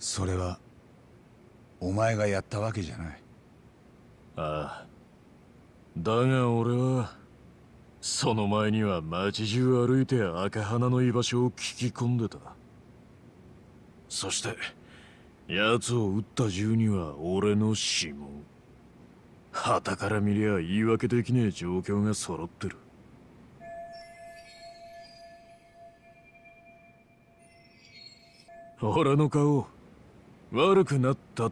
それはお前がやったわけじゃないああだが俺はその前には町中歩いて赤鼻の居場所を聞き込んでたそして奴を撃った銃には俺の指紋はたから見りゃ言い訳できねえ状況が揃ってる俺の顔悪くなったっ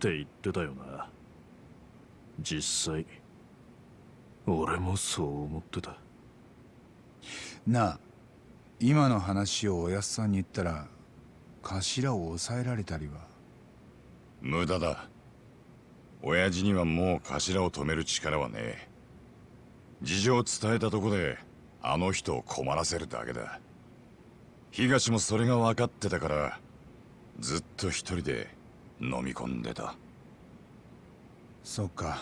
て言ってたよな実際俺もそう思ってたなあ今の話をおやすさんに言ったら頭を抑えられたりは無駄だ親父にはもう頭を止める力はねえ事情を伝えたとこであの人を困らせるだけだ東もそれが分かってたからずっと一人で飲み込んでたそっか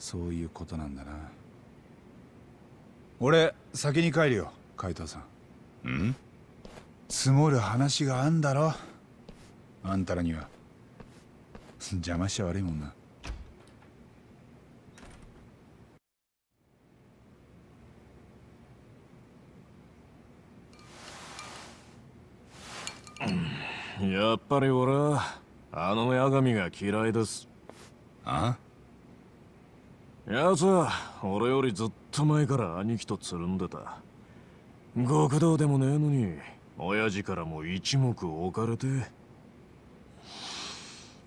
そういうことなんだな俺先に帰るよ海藤さんん積もる話があんだろあんたらには邪魔しちゃ悪いもんなやっぱり俺はあの八神が嫌いですあ奴は俺よりずっと前から兄貴とつるんでた極道でもねえのに親父からも一目置かれて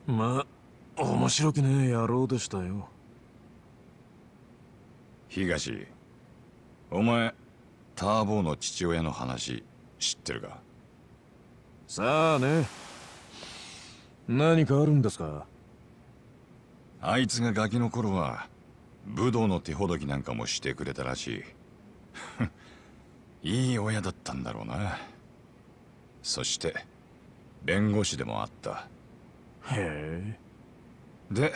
まあ面白くねえ野郎でしたよ東お前ターボーの父親の話知ってるかさあね何かあるんですかあいつがガキの頃は武道の手ほどきなんかもしてくれたらしい いい親だったんだろうなそして弁護士でもあったへえで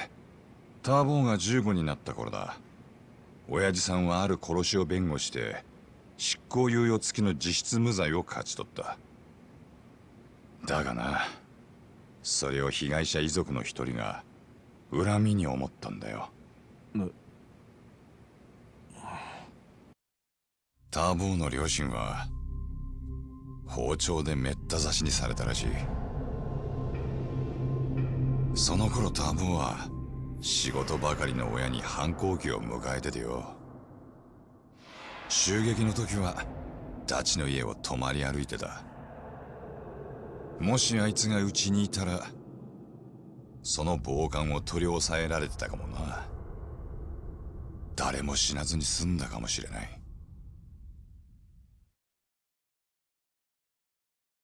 ターボーが15になった頃だ親父さんはある殺しを弁護して執行猶予付きの実質無罪を勝ち取っただがなそれを被害者遺族の一人が恨みに思ったんだよターボーの両親は包丁でめった刺しにされたらしいその頃ターボーは仕事ばかりの親に反抗期を迎えててよ襲撃の時はダチの家を泊まり歩いてたもしあいつがうちにいたらその暴漢を取り押さえられてたかもな誰も死なずに済んだかもしれない